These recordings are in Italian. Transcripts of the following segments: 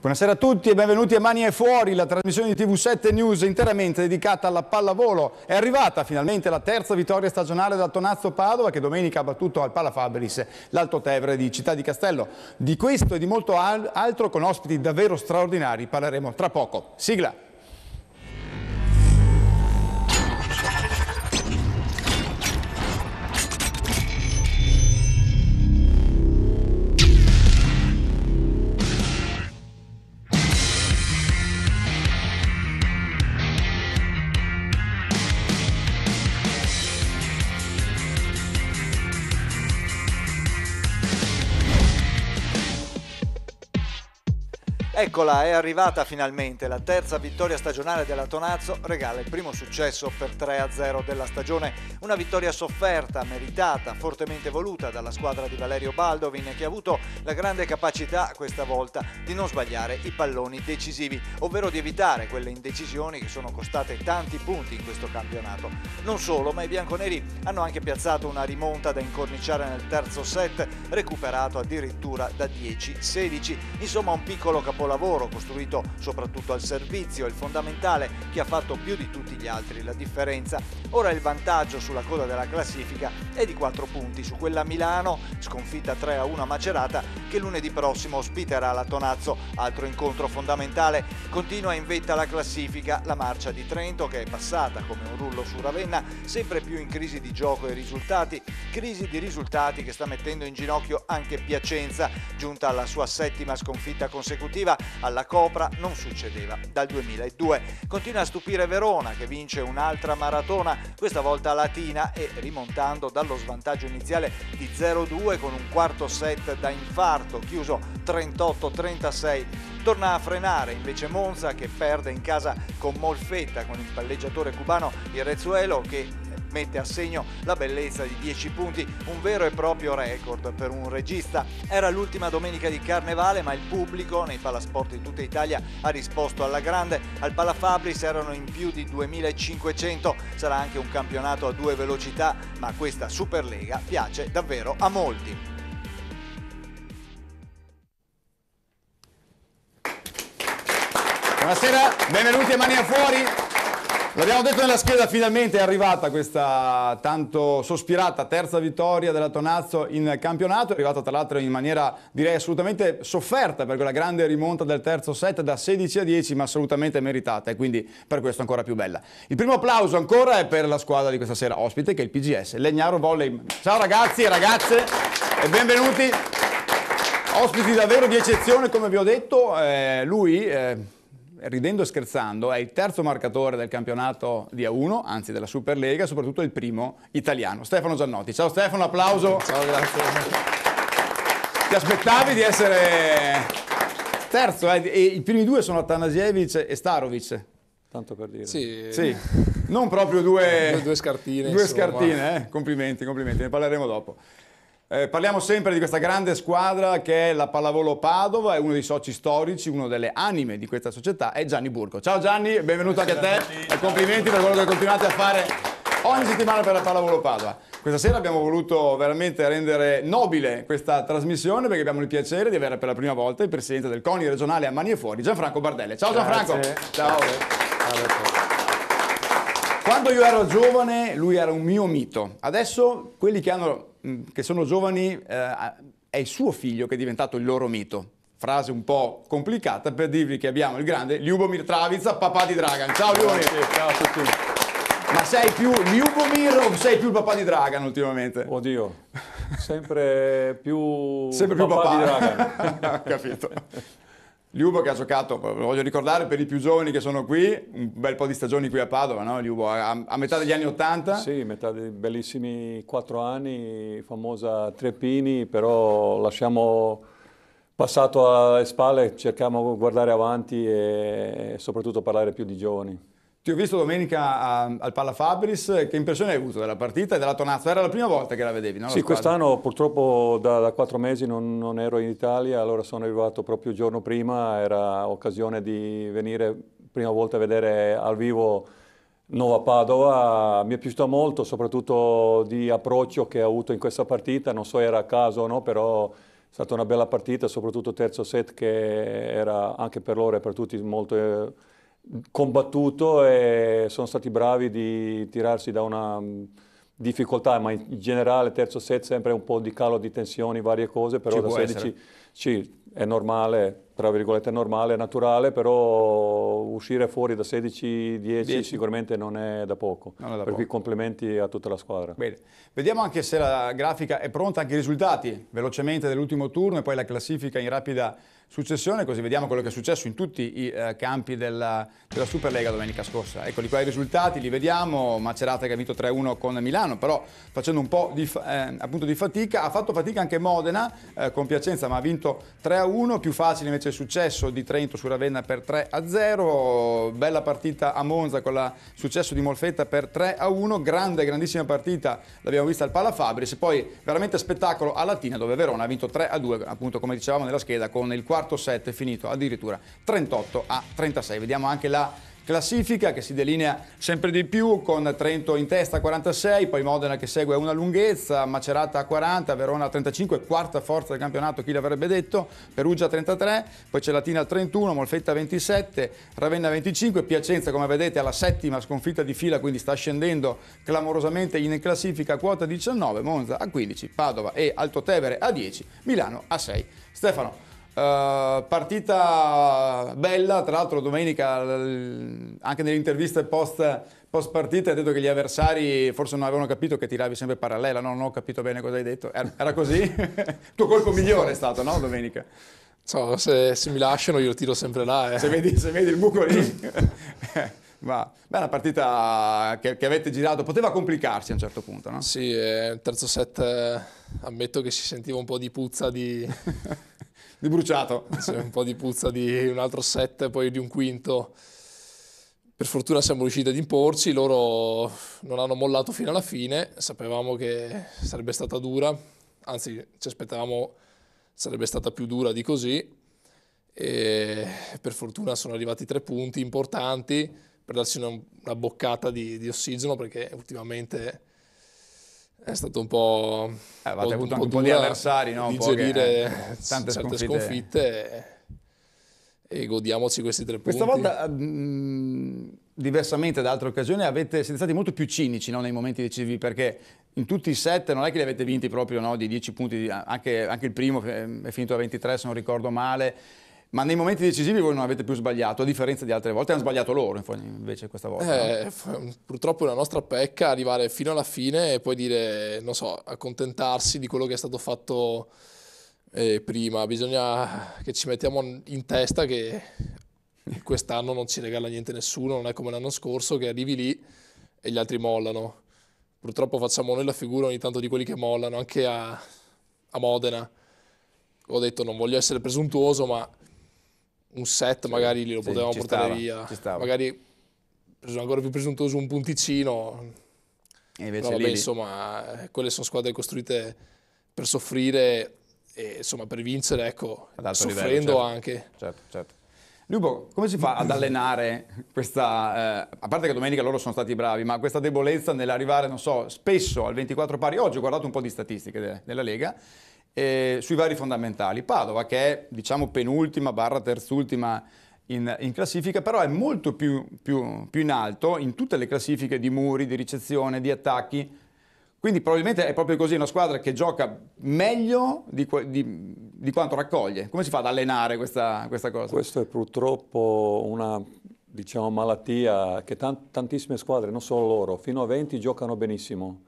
Buonasera a tutti e benvenuti a Mani e Fuori, la trasmissione di TV7 News interamente dedicata alla pallavolo. È arrivata finalmente la terza vittoria stagionale dal Tonazzo Padova che domenica ha battuto al Palafabris, l'Alto Tevere di Città di Castello. Di questo e di molto altro con ospiti davvero straordinari parleremo tra poco. Sigla! Eccola, è arrivata finalmente. La terza vittoria stagionale della Tonazzo regala il primo successo per 3-0 della stagione. Una vittoria sofferta, meritata, fortemente voluta dalla squadra di Valerio Baldovin che ha avuto la grande capacità questa volta di non sbagliare i palloni decisivi, ovvero di evitare quelle indecisioni che sono costate tanti punti in questo campionato. Non solo, ma i bianconeri hanno anche piazzato una rimonta da incorniciare nel terzo set, recuperato addirittura da 10-16. Insomma, un piccolo capolavoro lavoro costruito soprattutto al servizio, il fondamentale che ha fatto più di tutti gli altri la differenza. Ora il vantaggio sulla coda della classifica è di 4 punti su quella Milano, sconfitta 3-1 a a Macerata, che lunedì prossimo ospiterà la Tonazzo, altro incontro fondamentale. Continua in vetta la classifica la marcia di Trento che è passata come un rullo su Ravenna, sempre più in crisi di gioco e risultati, crisi di risultati che sta mettendo in ginocchio anche Piacenza, giunta alla sua settima sconfitta consecutiva alla Copra non succedeva dal 2002. Continua a stupire Verona che vince un'altra maratona, questa volta latina e rimontando dallo svantaggio iniziale di 0-2 con un quarto set da infarto chiuso 38-36 torna a frenare invece Monza che perde in casa con Molfetta con il palleggiatore cubano Irrezuelo che mette a segno la bellezza di 10 punti, un vero e proprio record per un regista. Era l'ultima domenica di carnevale ma il pubblico nei palasport di tutta Italia ha risposto alla grande, al Palafabris erano in più di 2500, sarà anche un campionato a due velocità ma questa Superlega piace davvero a molti. Buonasera, benvenuti a Mania Fuori. L'abbiamo detto nella scheda, finalmente è arrivata questa tanto sospirata terza vittoria della Tonazzo in campionato, è arrivata tra l'altro in maniera direi assolutamente sofferta per quella grande rimonta del terzo set da 16 a 10 ma assolutamente meritata e quindi per questo ancora più bella. Il primo applauso ancora è per la squadra di questa sera ospite che è il PGS Legnaro Volley. Ciao ragazzi e ragazze e benvenuti. Ospiti davvero di eccezione come vi ho detto, eh, lui... Eh, ridendo e scherzando, è il terzo marcatore del campionato di A1, anzi della Superlega, soprattutto il primo italiano. Stefano Giannotti. Ciao Stefano, applauso. Ciao, grazie. Ti aspettavi di essere terzo? Eh? E I primi due sono Atanasievich e Starovic. Tanto per dire. Sì. sì. Non proprio due... due, due scartine. Due insomma. scartine, eh? Complimenti, complimenti. Ne parleremo dopo. Eh, parliamo sempre di questa grande squadra che è la Pallavolo Padova, è uno dei soci storici, uno delle anime di questa società, è Gianni Burco. Ciao Gianni, benvenuto anche a te e complimenti per quello che continuate a fare ogni settimana per la Pallavolo Padova. Questa sera abbiamo voluto veramente rendere nobile questa trasmissione perché abbiamo il piacere di avere per la prima volta il presidente del CONI regionale a Mani e Fuori, Gianfranco Bardelle. Ciao Gianfranco! Grazie. Ciao! Ciao. Quando io ero giovane lui era un mio mito, adesso quelli che, hanno, mm, che sono giovani eh, è il suo figlio che è diventato il loro mito. Frase un po' complicata per dirvi che abbiamo il grande Ljubomir Travizza, papà di Dragan. Ciao Ljubomir! Ciao a tutti! Ma sei più Ljubomir o sei più il papà di Dragan ultimamente? Oddio, sempre più, sempre più papà, papà. di Dragan. Capito. Liubo che ha giocato, voglio ricordare per i più giovani che sono qui, un bel po' di stagioni qui a Padova, no? Liubo, a, a metà degli anni Ottanta. Sì, metà dei bellissimi quattro anni, famosa Trepini, però lasciamo passato alle spalle, cerchiamo di guardare avanti e soprattutto parlare più di giovani. Ti ho visto domenica a, al Palla Fabris, che impressione hai avuto della partita e della tonazza? Era la prima volta che la vedevi, no? La sì, quest'anno purtroppo da, da, quattro mesi non, non, ero in Italia, allora sono arrivato proprio il giorno prima, era occasione di venire prima volta a vedere al vivo Nova Padova, mi è piaciuta molto, soprattutto di approccio che ha avuto in questa partita, non so se era a caso o no, però... È stata una bella partita, soprattutto terzo set che era anche per loro e per tutti molto eh, combattuto e sono stati bravi di tirarsi da una mm, difficoltà, ma in generale terzo set sempre un po' di calo di tensioni, varie cose, però Ci da 16... Essere sì, è normale, tra virgolette normale, naturale, però uscire fuori da 16-10 sicuramente non è da poco. È da per cui complimenti a tutta la squadra. Bene. Vediamo anche se la grafica è pronta, anche i risultati velocemente dell'ultimo turno e poi la classifica in rapida successione, così vediamo quello che è successo in tutti i eh, campi della, della Superlega domenica scorsa. Eccoli qua i risultati, li vediamo, Macerata che ha vinto 3-1 con Milano, però facendo un po' di, eh, di, fatica, ha fatto fatica anche Modena, eh, con Piacenza ma ha vinto Benevento 3 a 1, più facile invece il successo di Trento su Ravenna per 3 a 0, bella partita a Monza con il successo di Molfetta per 3 a 1, grande, grandissima partita, l'abbiamo vista al Palafabris, poi veramente spettacolo a Latina dove Verona ha vinto 3 a 2, appunto come dicevamo nella scheda, con il quarto set finito addirittura 38 a 36. Vediamo anche la classifica che si delinea sempre di più con Trento in testa a 46, poi Modena che segue una lunghezza, Macerata a 40, Verona a 35, quarta forza del campionato, chi l'avrebbe detto, Perugia a 33, poi c'è Latina a 31, Molfetta a 27, Ravenna a 25, Piacenza come vedete alla settima sconfitta di fila, quindi sta scendendo clamorosamente in classifica a quota 19, Monza a 15, Padova e Alto Tevere a 10, Milano a 6. Stefano, eh, partita bella, tra l'altro domenica anche nelle interviste post, post partita hai detto che gli avversari forse non avevano capito che tiravi sempre parallela, no, non ho capito bene cosa hai detto, era, era così? Il tuo colpo migliore è stato, no, domenica? So, se, se, mi lasciano io tiro sempre là. Eh. Se, vedi, se, vedi, il buco lì... Ma beh, una partita che, che, avete girato poteva complicarsi a un certo punto, no? Sì, il eh, terzo set eh, ammetto che si sentiva un po' di puzza di, di bruciato. C'è un po' di puzza di un altro set, poi di un quinto. Per fortuna siamo riusciti ad imporci, loro non hanno mollato fino alla fine, sapevamo che sarebbe stata dura, anzi ci aspettavamo sarebbe stata più dura di così. E per fortuna sono arrivati tre punti importanti per darci una, una boccata di, di ossigeno perché ultimamente è stato un po'... Eh, avete avuto anche un po' di avversari, no? Digerire che, eh, tante certe sconfitte. sconfitte e, e godiamoci questi tre punti. Questa volta, mh, mm, diversamente da altre occasioni, avete, siete stati molto più cinici no, nei momenti decisivi, perché in tutti i set non è che li avete vinti proprio no, di 10 punti, anche, anche il primo eh, è finito a 23 se non ricordo male, ma nei momenti decisivi voi non avete più sbagliato, a differenza di altre volte, hanno sbagliato loro invece questa volta. Eh, Purtroppo è una nostra pecca arrivare fino alla fine e poi dire, non so, accontentarsi di quello che è stato fatto eh, prima, bisogna che ci mettiamo in testa che quest'anno non ci regala niente nessuno, non è come l'anno scorso che arrivi lì e gli altri mollano. Purtroppo facciamo noi la figura ogni tanto di quelli che mollano, anche a, a Modena. Ho detto non voglio essere presuntuoso, ma un set sì, magari lo potevamo portare stava, via, stava. magari ancora più presuntuoso un punticino. E invece Però, vabbè, insomma, eh, quelle sono squadre costruite per soffrire e insomma per vincere, ecco, soffrendo livello, certo, anche. Certo, certo. Lubo, come si fa ad allenare questa, eh, a parte che domenica loro sono stati bravi, ma questa debolezza nell'arrivare, non so, spesso al 24 pari, oggi ho guardato un po' di statistiche de della Lega, eh, sui vari fondamentali. Padova, che è diciamo penultima barra terzultima in, in, classifica, però è molto più, più, più in alto in tutte le classifiche di muri, di ricezione, di attacchi. Quindi probabilmente è proprio così, una squadra che gioca meglio di, di, di quanto raccoglie. Come si fa ad allenare questa, questa cosa? Questo è purtroppo una diciamo, malattia che tant tantissime squadre, non solo loro, fino a 20 giocano benissimo.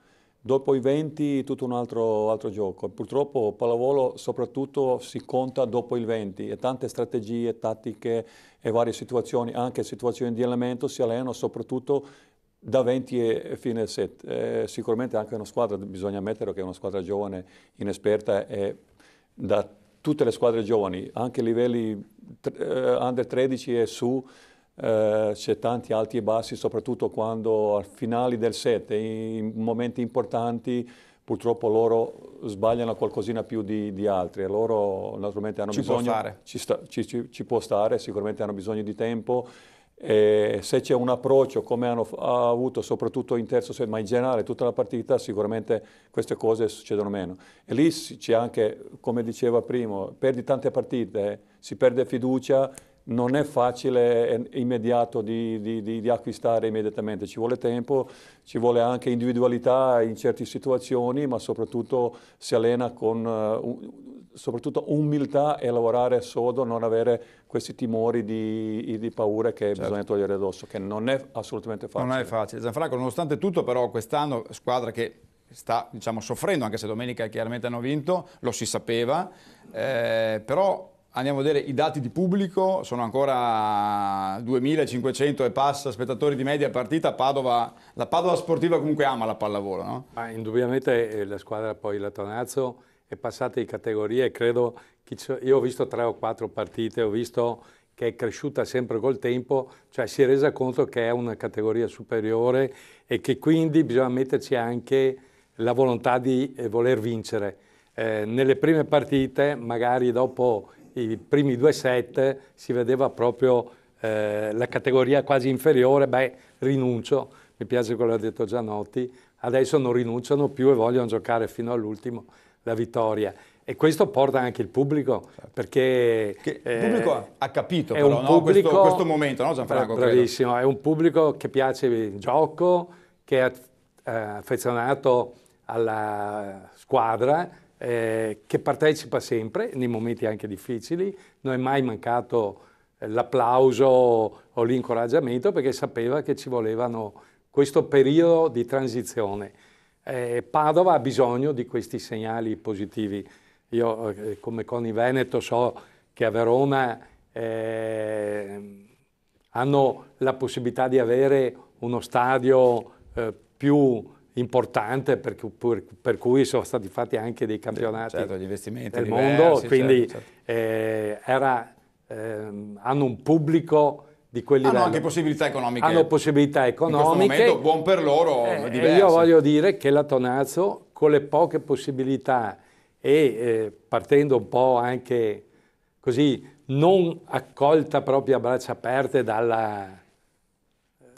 Dopo i 20 tutto un altro, altro, gioco. Purtroppo pallavolo soprattutto si conta dopo il 20 e tante strategie, tattiche e varie situazioni, anche situazioni di allenamento si allenano soprattutto da 20 e fine set. Eh, sicuramente anche una squadra, bisogna ammettere che è una squadra giovane, inesperta e da tutte le squadre giovani, anche livelli eh, under 13 e su, eh, c'è tanti alti e bassi, soprattutto quando a finali del set, eh, in momenti importanti, purtroppo loro sbagliano qualcosina più di, di altri loro naturalmente hanno ci bisogno... Può stare. Ci, sta, ci, ci, ci può stare, sicuramente hanno bisogno di tempo. E se c'è un approccio come hanno ha avuto soprattutto in terzo set, ma in generale tutta la partita, sicuramente queste cose succedono meno. E lì c'è anche, come diceva prima, perdi tante partite, eh, si perde fiducia non è facile immediato di, di, di, di, acquistare immediatamente, ci vuole tempo, ci vuole anche individualità in certe situazioni, ma soprattutto si allena con eh, soprattutto umiltà e lavorare sodo, non avere questi timori di, paure che certo. bisogna togliere addosso, che non è assolutamente facile. Non è facile. Gianfranco, nonostante tutto però quest'anno squadra che sta diciamo, soffrendo, anche se domenica chiaramente hanno vinto, lo si sapeva, eh, però Andiamo a vedere i dati di pubblico, sono ancora 2500 e passa spettatori di media partita, Padova, la Padova sportiva comunque ama la pallavolo. No? Ma indubbiamente eh, la squadra poi la Tonazzo è passata in categoria e credo, che io ho visto tre o quattro partite, ho visto che è cresciuta sempre col tempo, cioè si è resa conto che è una categoria superiore e che quindi bisogna metterci anche la volontà di eh, voler vincere. Eh, nelle prime partite, magari dopo i primi due set si vedeva proprio eh, la categoria quasi inferiore, beh, rinuncio, mi piace quello che ha detto Gianotti, adesso non rinunciano più e vogliono giocare fino all'ultimo la vittoria. E questo porta anche il pubblico, certo. perché... Che il eh, pubblico eh, ha capito però, no? questo, questo, momento, no Gianfranco? Bravissimo, credo. è un pubblico che piace il gioco, che è eh, affezionato alla squadra, eh, che partecipa sempre nei momenti anche difficili, non è mai mancato eh, l'applauso o l'incoraggiamento perché sapeva che ci volevano questo periodo di transizione. Eh, Padova ha bisogno di questi segnali positivi. Io eh, come con il Veneto so che a Verona eh, hanno la possibilità di avere uno stadio eh, più importante per cui, per, per cui, sono stati fatti anche dei campionati certo, del mondo, diversi, certo, quindi certo, certo. Eh, era, ehm, hanno un pubblico di quelli hanno anche possibilità economiche. Hanno possibilità economiche. In questo momento buon per loro. Eh, eh, io voglio dire che la Tonazzo con le poche possibilità e eh, partendo un po' anche così non accolta proprio a braccia aperte dalla,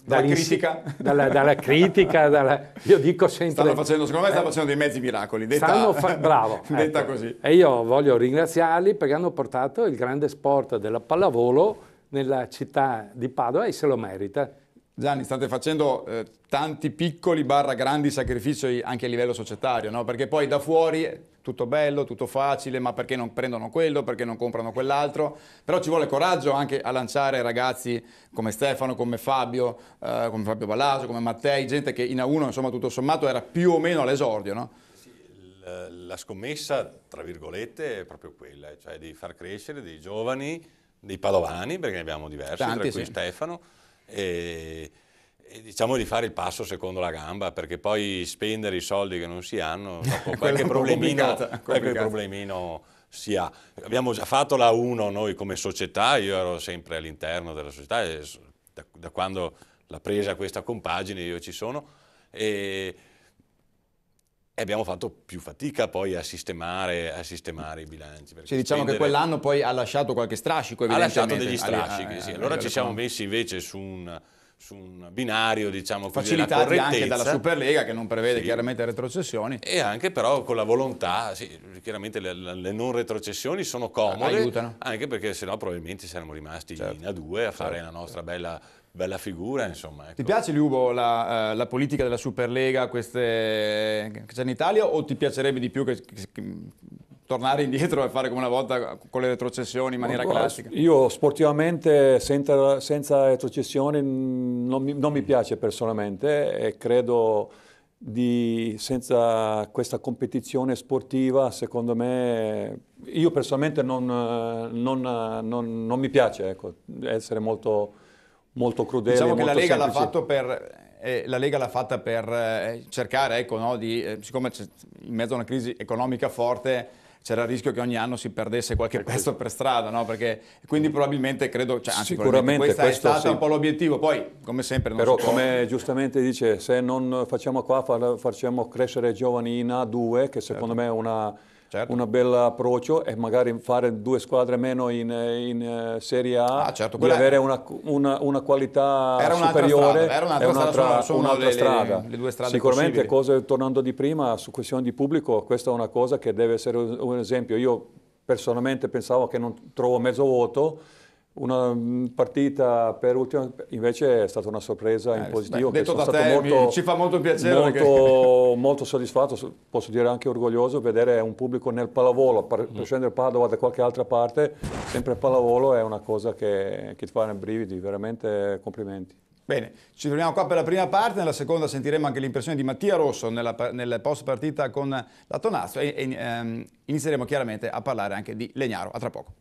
dalla critica, dalla, dalla critica dalla, io dico sempre... Stanno facendo, secondo me stanno eh, facendo dei mezzi miracoli, detta, fa, bravo, detta ecco. così. E io voglio ringraziarli perché hanno portato il grande sport della pallavolo nella città di Padova e se lo merita. Gianni, state facendo eh, tanti piccoli barra grandi sacrifici anche a livello societario, no? perché poi da fuori tutto bello, tutto facile, ma perché non prendono quello, perché non comprano quell'altro, però ci vuole coraggio anche a lanciare ragazzi come Stefano, come Fabio, eh, come Fabio Balaso, come Mattei, gente che in A1 insomma tutto sommato era più o meno all'esordio. No? La scommessa, tra virgolette, è proprio quella, eh, cioè di far crescere dei giovani, dei padovani, perché ne abbiamo diversi, Tanti, tra cui sì. Stefano, e, e diciamo di fare il passo secondo la gamba, perché poi spendere i soldi che non si hanno, dopo qualche problemino, qualche problemino si ha. Abbiamo già fatto la 1 noi come società, io ero sempre all'interno della società, da, da quando l'ha presa questa compagine io ci sono, e e abbiamo fatto più fatica poi a sistemare, a sistemare i bilanci. Cioè, diciamo spendere... che quell'anno poi ha lasciato qualche strascico, Ha lasciato degli strascichi, eh, sì. Eh, allora ci siamo messi invece su un, su un binario, diciamo così, Facilitati anche dalla Superlega che non prevede sì. chiaramente retrocessioni. E anche però con la volontà, sì, chiaramente le, le, non retrocessioni sono comode. Aiutano. Anche perché sennò probabilmente saremmo rimasti certo. in A2 a fare certo. la nostra bella bella figura, insomma. Ecco. Ti piace, Liubo, la, eh, la, politica della Superlega queste... che c'è in Italia o ti piacerebbe di più che, che, che tornare indietro e fare come una volta con le retrocessioni in maniera no, classica? Io sportivamente senza, senza retrocessioni non mi, non mi, piace personalmente e credo di senza questa competizione sportiva secondo me io personalmente non, non, non mi piace ecco, essere molto molto crudele. Diciamo che la Lega semplice. l'ha fatto per eh, la Lega l'ha fatta per eh, cercare, ecco, no, di, eh, siccome in mezzo a una crisi economica forte c'era il rischio che ogni anno si perdesse qualche pezzo per strada, no? Perché, quindi probabilmente credo, cioè, anzi, sicuramente questo è stato sì. un po' l'obiettivo, poi come sempre non Però come può... giustamente dice, se non facciamo qua facciamo crescere i giovani in A2, che secondo certo. me è una certo. un bel approccio e magari fare due squadre meno in, in eh, Serie A, ah, certo, di avere una, una, una qualità era superiore, era un'altra, strada, un'altra strada. Sicuramente, cose, tornando di prima, su questione di pubblico, questa è una cosa che deve essere un esempio. Io personalmente pensavo che non trovo mezzo voto una mm, partita per ultima invece è stata una sorpresa in eh, positivo. Beh, detto da te, molto, mi, ci fa molto piacere. Molto, che... molto, soddisfatto, posso dire anche orgoglioso, vedere un pubblico nel pallavolo, mm. per, mm. scendere Padova da qualche altra parte, sempre pallavolo è una cosa che, che ti fa nei brividi, veramente complimenti. Bene, ci torniamo qua per la prima parte, nella seconda sentiremo anche l'impressione di Mattia Rosso nella, nel post partita con la Tonazzo e, e um, inizieremo chiaramente a parlare anche di Legnaro, a tra poco.